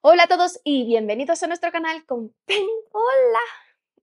Hola a todos y bienvenidos a nuestro canal con Penny. Hola.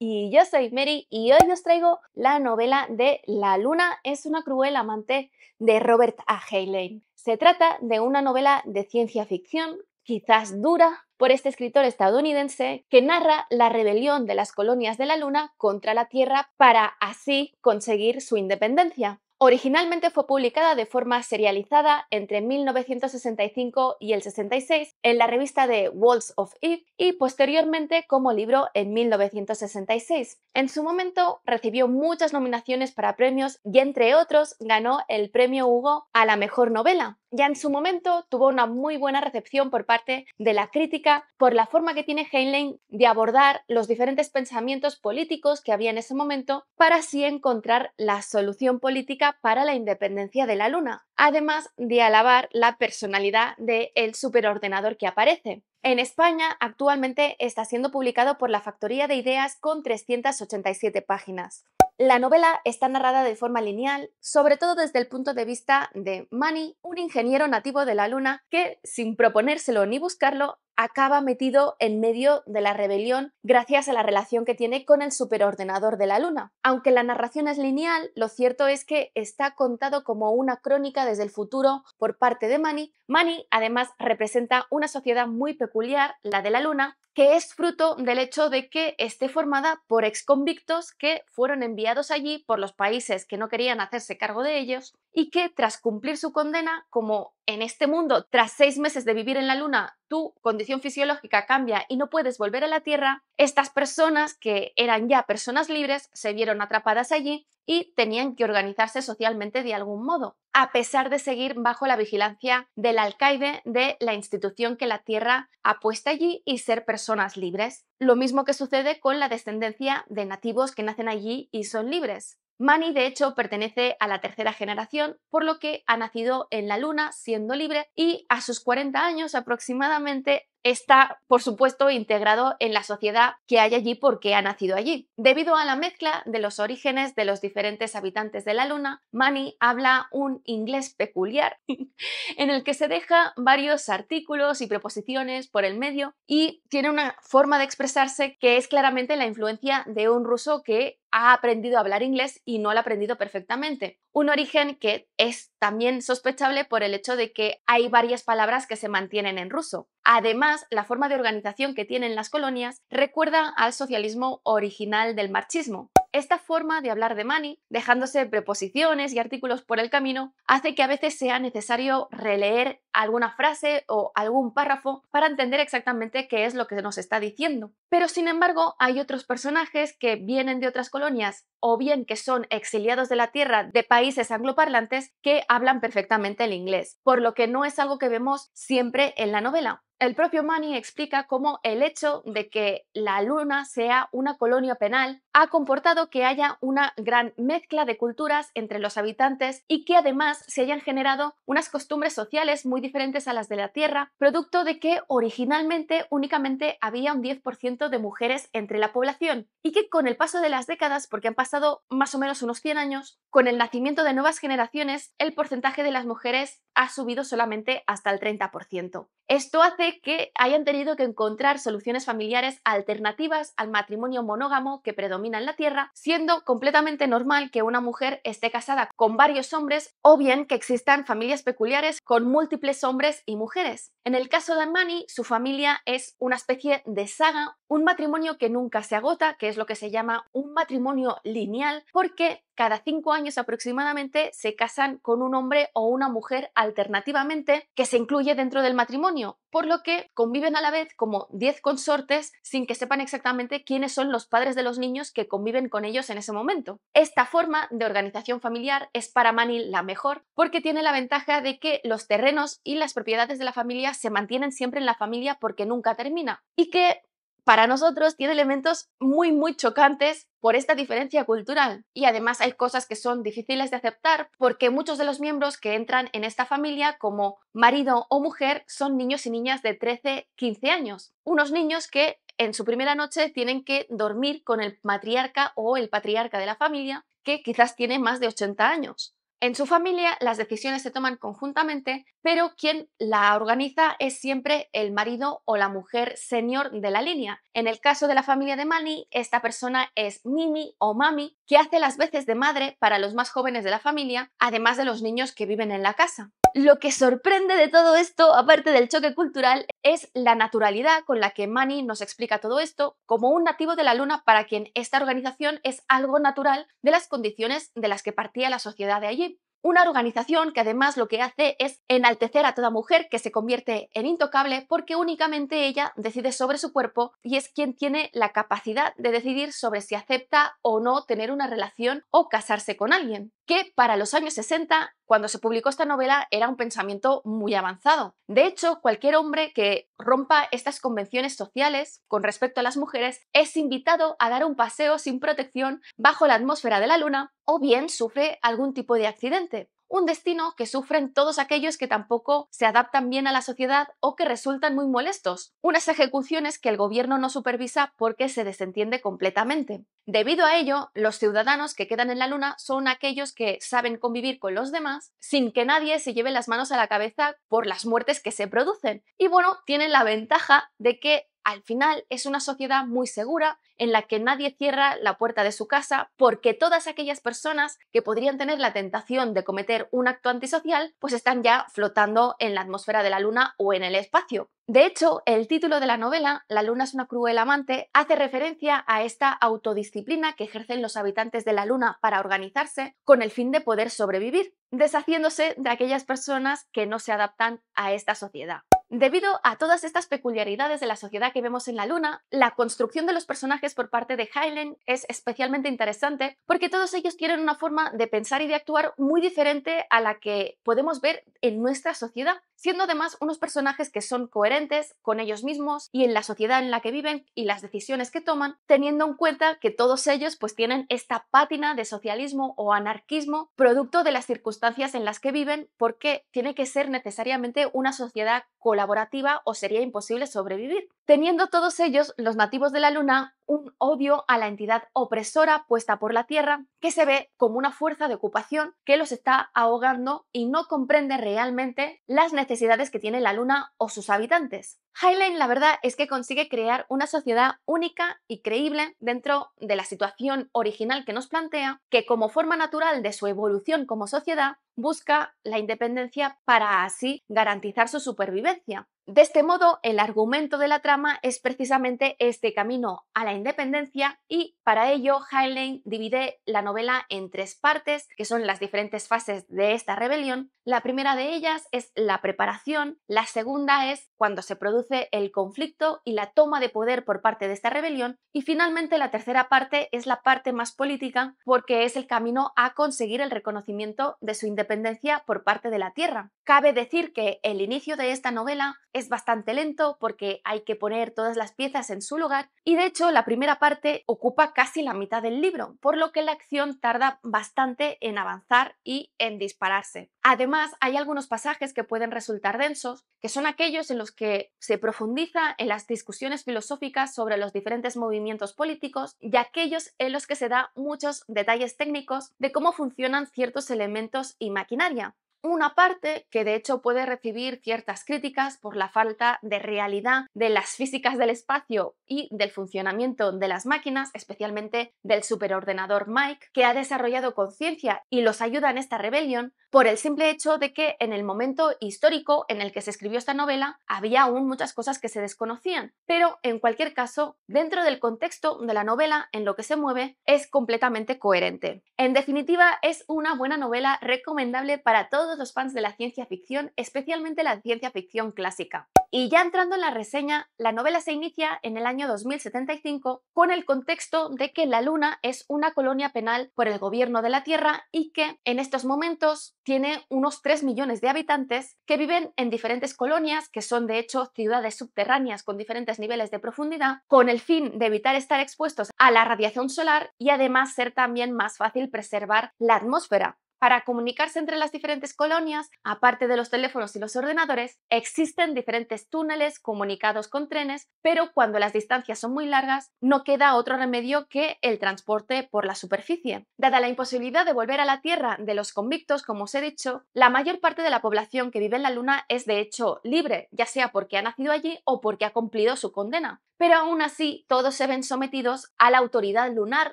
Y yo soy Mary y hoy os traigo la novela de La luna es una cruel amante de Robert A. Heinlein. Se trata de una novela de ciencia ficción, quizás dura, por este escritor estadounidense que narra la rebelión de las colonias de la luna contra la Tierra para así conseguir su independencia. Originalmente fue publicada de forma serializada entre 1965 y el 66 en la revista de Walls of Eve y posteriormente como libro en 1966. En su momento recibió muchas nominaciones para premios y entre otros ganó el premio Hugo a la mejor novela ya en su momento tuvo una muy buena recepción por parte de la crítica por la forma que tiene Heinlein de abordar los diferentes pensamientos políticos que había en ese momento para así encontrar la solución política para la independencia de la Luna, además de alabar la personalidad del superordenador que aparece. En España actualmente está siendo publicado por la Factoría de Ideas con 387 páginas. La novela está narrada de forma lineal, sobre todo desde el punto de vista de Manny, un ingeniero nativo de la Luna que, sin proponérselo ni buscarlo, acaba metido en medio de la rebelión gracias a la relación que tiene con el superordenador de la Luna. Aunque la narración es lineal, lo cierto es que está contado como una crónica desde el futuro por parte de Manny. Manny, además representa una sociedad muy peculiar, la de la Luna, que es fruto del hecho de que esté formada por exconvictos que fueron enviados allí por los países que no querían hacerse cargo de ellos y que tras cumplir su condena, como en este mundo, tras seis meses de vivir en la Luna, tu condición fisiológica cambia y no puedes volver a la Tierra, estas personas que eran ya personas libres se vieron atrapadas allí y tenían que organizarse socialmente de algún modo, a pesar de seguir bajo la vigilancia del alcaide de la institución que la tierra ha puesto allí y ser personas libres. Lo mismo que sucede con la descendencia de nativos que nacen allí y son libres. Mani, de hecho, pertenece a la tercera generación, por lo que ha nacido en la Luna siendo libre y a sus 40 años aproximadamente está, por supuesto, integrado en la sociedad que hay allí porque ha nacido allí. Debido a la mezcla de los orígenes de los diferentes habitantes de la Luna, Manny habla un inglés peculiar, en el que se deja varios artículos y preposiciones por el medio y tiene una forma de expresarse que es claramente la influencia de un ruso que ha aprendido a hablar inglés y no lo ha aprendido perfectamente. Un origen que es también sospechable por el hecho de que hay varias palabras que se mantienen en ruso. Además, la forma de organización que tienen las colonias recuerda al socialismo original del marxismo, esta forma de hablar de Mani, dejándose preposiciones y artículos por el camino, hace que a veces sea necesario releer alguna frase o algún párrafo para entender exactamente qué es lo que nos está diciendo. Pero sin embargo, hay otros personajes que vienen de otras colonias o bien que son exiliados de la tierra de países angloparlantes que hablan perfectamente el inglés, por lo que no es algo que vemos siempre en la novela. El propio Mani explica cómo el hecho de que la Luna sea una colonia penal ha comportado que haya una gran mezcla de culturas entre los habitantes y que además se hayan generado unas costumbres sociales muy diferentes a las de la Tierra, producto de que originalmente únicamente había un 10% de mujeres entre la población y que con el paso de las décadas, porque han pasado más o menos unos 100 años, con el nacimiento de nuevas generaciones, el porcentaje de las mujeres ha subido solamente hasta el 30%. Esto hace que hayan tenido que encontrar soluciones familiares alternativas al matrimonio monógamo que predomina en la Tierra, siendo completamente normal que una mujer esté casada con varios hombres o bien que existan familias peculiares con múltiples hombres y mujeres. En el caso de Manny, su familia es una especie de saga, un matrimonio que nunca se agota, que es lo que se llama un matrimonio lineal, porque cada cinco años aproximadamente se casan con un hombre o una mujer alternativamente que se incluye dentro del matrimonio por lo que conviven a la vez como 10 consortes sin que sepan exactamente quiénes son los padres de los niños que conviven con ellos en ese momento. Esta forma de organización familiar es para Manil la mejor porque tiene la ventaja de que los terrenos y las propiedades de la familia se mantienen siempre en la familia porque nunca termina y que para nosotros tiene elementos muy, muy chocantes por esta diferencia cultural. Y además hay cosas que son difíciles de aceptar porque muchos de los miembros que entran en esta familia como marido o mujer son niños y niñas de 13, 15 años. Unos niños que en su primera noche tienen que dormir con el matriarca o el patriarca de la familia que quizás tiene más de 80 años. En su familia las decisiones se toman conjuntamente, pero quien la organiza es siempre el marido o la mujer señor de la línea. En el caso de la familia de Manny, esta persona es Mimi o Mami, que hace las veces de madre para los más jóvenes de la familia, además de los niños que viven en la casa lo que sorprende de todo esto, aparte del choque cultural, es la naturalidad con la que Manny nos explica todo esto, como un nativo de la Luna para quien esta organización es algo natural de las condiciones de las que partía la sociedad de allí. Una organización que además lo que hace es enaltecer a toda mujer que se convierte en intocable porque únicamente ella decide sobre su cuerpo y es quien tiene la capacidad de decidir sobre si acepta o no tener una relación o casarse con alguien que para los años 60, cuando se publicó esta novela, era un pensamiento muy avanzado. De hecho, cualquier hombre que rompa estas convenciones sociales con respecto a las mujeres es invitado a dar un paseo sin protección bajo la atmósfera de la luna o bien sufre algún tipo de accidente un destino que sufren todos aquellos que tampoco se adaptan bien a la sociedad o que resultan muy molestos, unas ejecuciones que el gobierno no supervisa porque se desentiende completamente. Debido a ello, los ciudadanos que quedan en la luna son aquellos que saben convivir con los demás sin que nadie se lleve las manos a la cabeza por las muertes que se producen. Y bueno, tienen la ventaja de que al final es una sociedad muy segura en la que nadie cierra la puerta de su casa porque todas aquellas personas que podrían tener la tentación de cometer un acto antisocial pues están ya flotando en la atmósfera de la luna o en el espacio. De hecho, el título de la novela, La luna es una cruel amante, hace referencia a esta autodisciplina que ejercen los habitantes de la luna para organizarse con el fin de poder sobrevivir, deshaciéndose de aquellas personas que no se adaptan a esta sociedad. Debido a todas estas peculiaridades de la sociedad que vemos en la Luna, la construcción de los personajes por parte de Hylen es especialmente interesante porque todos ellos tienen una forma de pensar y de actuar muy diferente a la que podemos ver en nuestra sociedad siendo además unos personajes que son coherentes con ellos mismos y en la sociedad en la que viven y las decisiones que toman, teniendo en cuenta que todos ellos pues tienen esta pátina de socialismo o anarquismo producto de las circunstancias en las que viven porque tiene que ser necesariamente una sociedad colaborativa o sería imposible sobrevivir. Teniendo todos ellos, los nativos de la Luna, un odio a la entidad opresora puesta por la Tierra, que se ve como una fuerza de ocupación que los está ahogando y no comprende realmente las necesidades necesidades que tiene la Luna o sus habitantes. Highline la verdad es que consigue crear una sociedad única y creíble dentro de la situación original que nos plantea, que como forma natural de su evolución como sociedad busca la independencia para así garantizar su supervivencia. De este modo, el argumento de la trama es precisamente este camino a la independencia y para ello Heinlein divide la novela en tres partes, que son las diferentes fases de esta rebelión. La primera de ellas es la preparación, la segunda es cuando se produce el conflicto y la toma de poder por parte de esta rebelión y finalmente la tercera parte es la parte más política porque es el camino a conseguir el reconocimiento de su independencia por parte de la Tierra. Cabe decir que el inicio de esta novela es bastante lento porque hay que poner todas las piezas en su lugar y de hecho la primera parte ocupa casi la mitad del libro, por lo que la acción tarda bastante en avanzar y en dispararse. Además, hay algunos pasajes que pueden resultar densos, que son aquellos en los que se profundiza en las discusiones filosóficas sobre los diferentes movimientos políticos y aquellos en los que se da muchos detalles técnicos de cómo funcionan ciertos elementos y maquinaria una parte que de hecho puede recibir ciertas críticas por la falta de realidad de las físicas del espacio y del funcionamiento de las máquinas, especialmente del superordenador Mike, que ha desarrollado conciencia y los ayuda en esta rebelión por el simple hecho de que en el momento histórico en el que se escribió esta novela había aún muchas cosas que se desconocían. Pero en cualquier caso, dentro del contexto de la novela, en lo que se mueve, es completamente coherente. En definitiva, es una buena novela recomendable para todos los fans de la ciencia ficción, especialmente la ciencia ficción clásica. Y ya entrando en la reseña, la novela se inicia en el año 2075 con el contexto de que la Luna es una colonia penal por el gobierno de la Tierra y que en estos momentos tiene unos 3 millones de habitantes que viven en diferentes colonias, que son de hecho ciudades subterráneas con diferentes niveles de profundidad, con el fin de evitar estar expuestos a la radiación solar y además ser también más fácil preservar la atmósfera. Para comunicarse entre las diferentes colonias, aparte de los teléfonos y los ordenadores, existen diferentes túneles comunicados con trenes, pero cuando las distancias son muy largas, no queda otro remedio que el transporte por la superficie. Dada la imposibilidad de volver a la Tierra de los convictos, como os he dicho, la mayor parte de la población que vive en la Luna es de hecho libre, ya sea porque ha nacido allí o porque ha cumplido su condena. Pero aún así, todos se ven sometidos a la autoridad lunar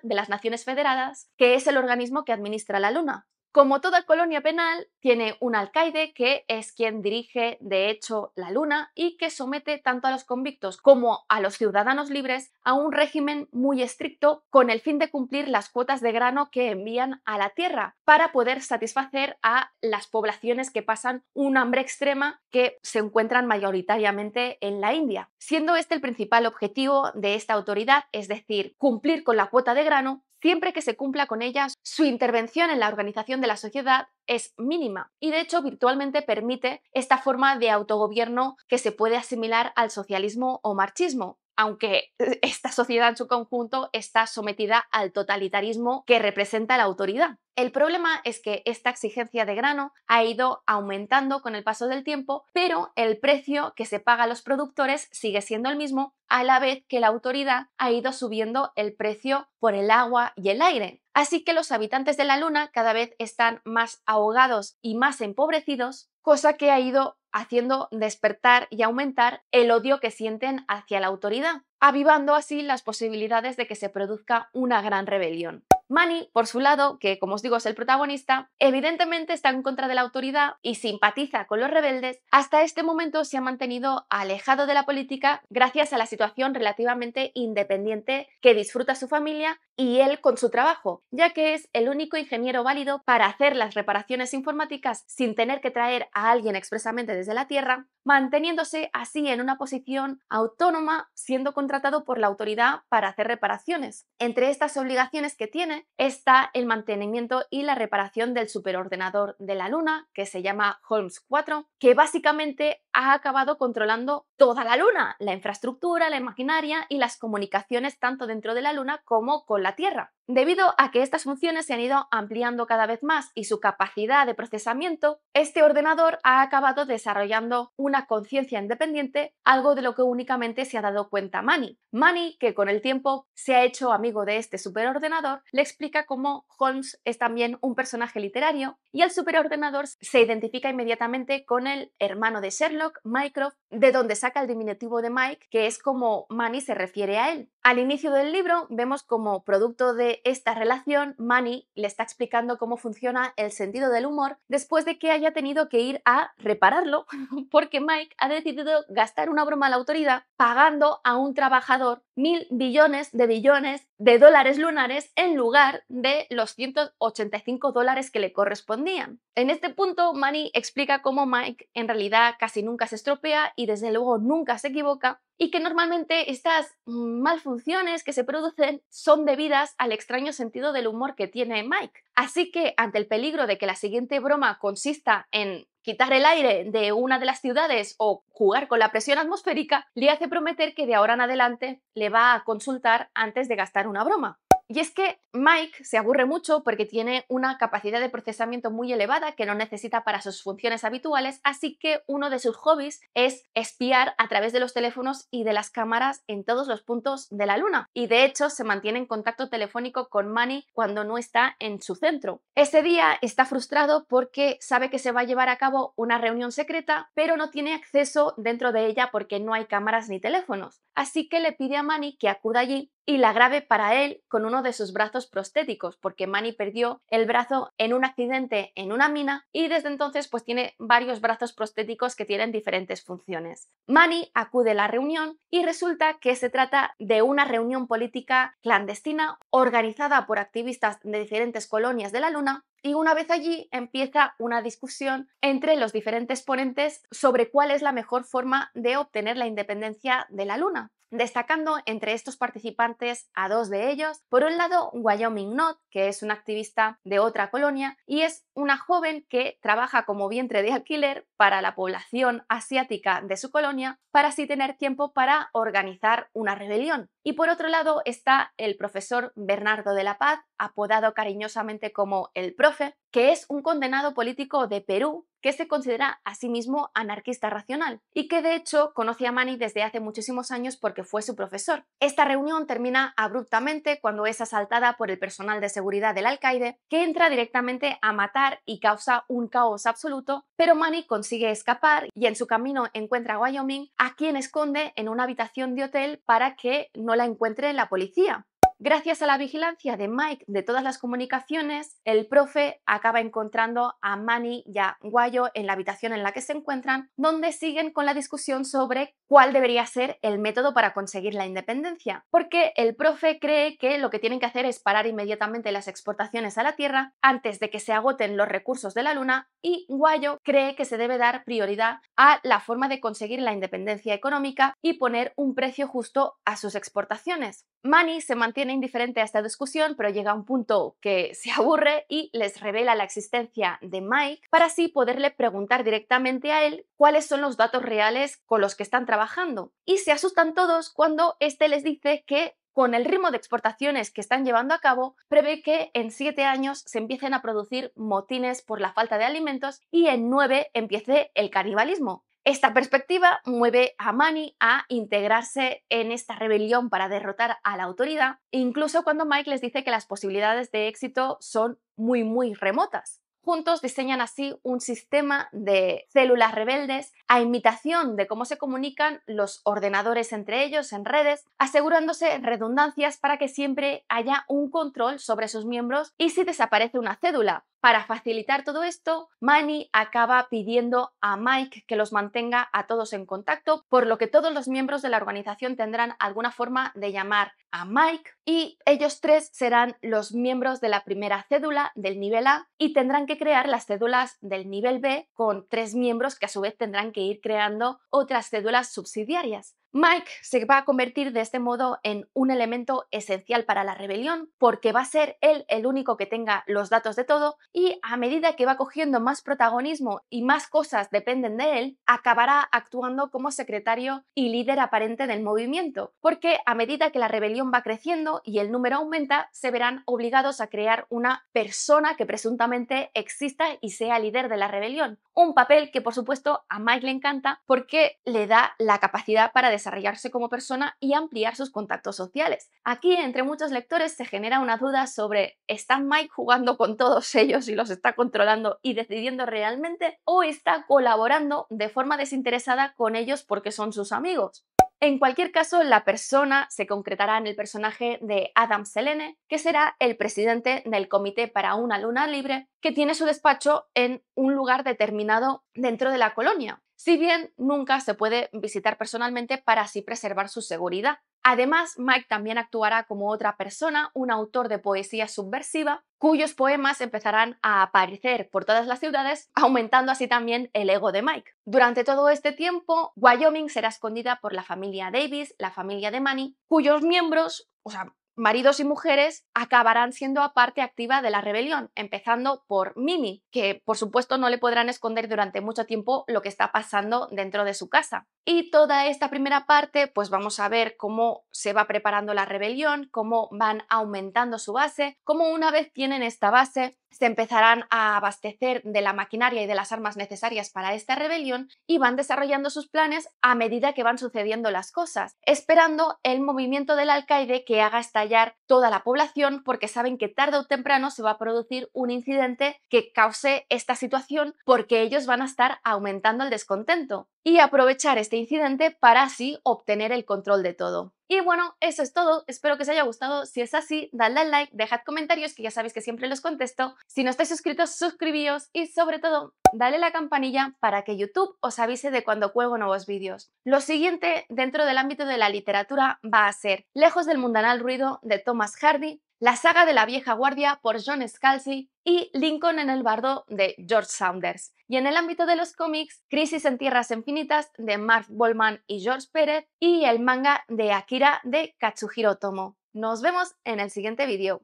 de las Naciones Federadas, que es el organismo que administra la Luna. Como toda colonia penal, tiene un alcaide que es quien dirige, de hecho, la luna y que somete tanto a los convictos como a los ciudadanos libres a un régimen muy estricto con el fin de cumplir las cuotas de grano que envían a la tierra para poder satisfacer a las poblaciones que pasan un hambre extrema que se encuentran mayoritariamente en la India, siendo este el principal objetivo de esta autoridad, es decir, cumplir con la cuota de grano siempre que se cumpla con ellas, su intervención en la organización de la sociedad es mínima y de hecho virtualmente permite esta forma de autogobierno que se puede asimilar al socialismo o marxismo, aunque esta sociedad en su conjunto está sometida al totalitarismo que representa la autoridad. El problema es que esta exigencia de grano ha ido aumentando con el paso del tiempo, pero el precio que se paga a los productores sigue siendo el mismo, a la vez que la autoridad ha ido subiendo el precio por el agua y el aire. Así que los habitantes de la Luna cada vez están más ahogados y más empobrecidos, cosa que ha ido haciendo despertar y aumentar el odio que sienten hacia la autoridad, avivando así las posibilidades de que se produzca una gran rebelión. Manny, por su lado, que como os digo es el protagonista, evidentemente está en contra de la autoridad y simpatiza con los rebeldes, hasta este momento se ha mantenido alejado de la política gracias a la situación relativamente independiente que disfruta su familia y él con su trabajo, ya que es el único ingeniero válido para hacer las reparaciones informáticas sin tener que traer a alguien expresamente desde la Tierra manteniéndose así en una posición autónoma, siendo contratado por la autoridad para hacer reparaciones. Entre estas obligaciones que tiene está el mantenimiento y la reparación del superordenador de la Luna, que se llama Holmes 4, que básicamente ha acabado controlando toda la Luna, la infraestructura, la maquinaria y las comunicaciones tanto dentro de la Luna como con la Tierra. Debido a que estas funciones se han ido ampliando cada vez más y su capacidad de procesamiento, este ordenador ha acabado desarrollando una conciencia independiente, algo de lo que únicamente se ha dado cuenta Manny. Manny, que con el tiempo se ha hecho amigo de este superordenador, le explica cómo Holmes es también un personaje literario y el superordenador se identifica inmediatamente con el hermano de Sherlock, Mycroft, de donde saca el diminutivo de Mike, que es como Manny se refiere a él. Al inicio del libro vemos como producto de esta relación, Manny le está explicando cómo funciona el sentido del humor después de que haya tenido que ir a repararlo porque Mike ha decidido gastar una broma a la autoridad pagando a un trabajador mil billones de billones de dólares lunares en lugar de los 185 dólares que le correspondían. En este punto, Manny explica cómo Mike en realidad casi nunca se estropea y desde luego nunca se equivoca y que normalmente estas malfunciones que se producen son debidas al extraño sentido del humor que tiene Mike. Así que ante el peligro de que la siguiente broma consista en quitar el aire de una de las ciudades o jugar con la presión atmosférica, le hace prometer que de ahora en adelante le va a consultar antes de gastar una broma. Y es que Mike se aburre mucho porque tiene una capacidad de procesamiento muy elevada que no necesita para sus funciones habituales, así que uno de sus hobbies es espiar a través de los teléfonos y de las cámaras en todos los puntos de la luna. Y de hecho se mantiene en contacto telefónico con Manny cuando no está en su centro. Ese día está frustrado porque sabe que se va a llevar a cabo una reunión secreta, pero no tiene acceso dentro de ella porque no hay cámaras ni teléfonos. Así que le pide a Manny que acuda allí y la grave para él con uno de sus brazos prostéticos, porque Manny perdió el brazo en un accidente en una mina y desde entonces pues tiene varios brazos prostéticos que tienen diferentes funciones. Manny acude a la reunión y resulta que se trata de una reunión política clandestina organizada por activistas de diferentes colonias de la Luna y una vez allí empieza una discusión entre los diferentes ponentes sobre cuál es la mejor forma de obtener la independencia de la Luna destacando entre estos participantes a dos de ellos. Por un lado, Wyoming Knott, que es una activista de otra colonia y es una joven que trabaja como vientre de alquiler para la población asiática de su colonia para así tener tiempo para organizar una rebelión. Y por otro lado está el profesor Bernardo de la Paz, apodado cariñosamente como el profe, que es un condenado político de Perú que se considera a sí mismo anarquista racional y que de hecho conoce a Manny desde hace muchísimos años porque fue su profesor. Esta reunión termina abruptamente cuando es asaltada por el personal de seguridad del alcaide que entra directamente a matar y causa un caos absoluto, pero Manny consigue escapar y en su camino encuentra a Wyoming a quien esconde en una habitación de hotel para que no la encuentre la policía. Gracias a la vigilancia de Mike de todas las comunicaciones, el profe acaba encontrando a Manny y a Guayo en la habitación en la que se encuentran, donde siguen con la discusión sobre cuál debería ser el método para conseguir la independencia, porque el profe cree que lo que tienen que hacer es parar inmediatamente las exportaciones a la Tierra antes de que se agoten los recursos de la Luna y Guayo cree que se debe dar prioridad a la forma de conseguir la independencia económica y poner un precio justo a sus exportaciones. Manny se mantiene indiferente a esta discusión, pero llega a un punto que se aburre y les revela la existencia de Mike para así poderle preguntar directamente a él cuáles son los datos reales con los que están trabajando. Y se asustan todos cuando este les dice que con el ritmo de exportaciones que están llevando a cabo, prevé que en siete años se empiecen a producir motines por la falta de alimentos y en nueve empiece el canibalismo. Esta perspectiva mueve a Manny a integrarse en esta rebelión para derrotar a la autoridad, incluso cuando Mike les dice que las posibilidades de éxito son muy, muy remotas. Juntos diseñan así un sistema de células rebeldes a imitación de cómo se comunican los ordenadores entre ellos en redes, asegurándose redundancias para que siempre haya un control sobre sus miembros y si desaparece una cédula, para facilitar todo esto, Manny acaba pidiendo a Mike que los mantenga a todos en contacto, por lo que todos los miembros de la organización tendrán alguna forma de llamar a Mike y ellos tres serán los miembros de la primera cédula del nivel A y tendrán que crear las cédulas del nivel B con tres miembros que a su vez tendrán que ir creando otras cédulas subsidiarias. Mike se va a convertir de este modo en un elemento esencial para la rebelión porque va a ser él el único que tenga los datos de todo y a medida que va cogiendo más protagonismo y más cosas dependen de él, acabará actuando como secretario y líder aparente del movimiento, porque a medida que la rebelión va creciendo y el número aumenta, se verán obligados a crear una persona que presuntamente exista y sea líder de la rebelión. Un papel que por supuesto a Mike le encanta porque le da la capacidad para desarrollarse como persona y ampliar sus contactos sociales. Aquí, entre muchos lectores, se genera una duda sobre ¿está Mike jugando con todos ellos y los está controlando y decidiendo realmente o está colaborando de forma desinteresada con ellos porque son sus amigos? En cualquier caso, la persona se concretará en el personaje de Adam Selene, que será el presidente del Comité para una Luna Libre, que tiene su despacho en un lugar determinado dentro de la colonia si bien nunca se puede visitar personalmente para así preservar su seguridad. Además, Mike también actuará como otra persona, un autor de poesía subversiva, cuyos poemas empezarán a aparecer por todas las ciudades, aumentando así también el ego de Mike. Durante todo este tiempo, Wyoming será escondida por la familia Davis, la familia de Manny, cuyos miembros, o sea, maridos y mujeres acabarán siendo parte activa de la rebelión, empezando por Mimi, que por supuesto no le podrán esconder durante mucho tiempo lo que está pasando dentro de su casa. Y toda esta primera parte, pues vamos a ver cómo se va preparando la rebelión, cómo van aumentando su base, cómo una vez tienen esta base, se empezarán a abastecer de la maquinaria y de las armas necesarias para esta rebelión y van desarrollando sus planes a medida que van sucediendo las cosas, esperando el movimiento del alcaide que haga estallar toda la población porque saben que tarde o temprano se va a producir un incidente que cause esta situación porque ellos van a estar aumentando el descontento y aprovechar este incidente para así obtener el control de todo. Y bueno, eso es todo. Espero que os haya gustado. Si es así, dadle al like, dejad comentarios que ya sabéis que siempre los contesto. Si no estáis suscritos, suscribíos y sobre todo, dale la campanilla para que YouTube os avise de cuando cuelgo nuevos vídeos. Lo siguiente dentro del ámbito de la literatura va a ser Lejos del mundanal ruido de Thomas Hardy, la saga de la vieja guardia por John Scalzi y Lincoln en el bardo de George Saunders. Y en el ámbito de los cómics, Crisis en Tierras Infinitas de Mark Bollman y George Pérez y el manga de Akira de Katsuhiro Tomo. Nos vemos en el siguiente vídeo.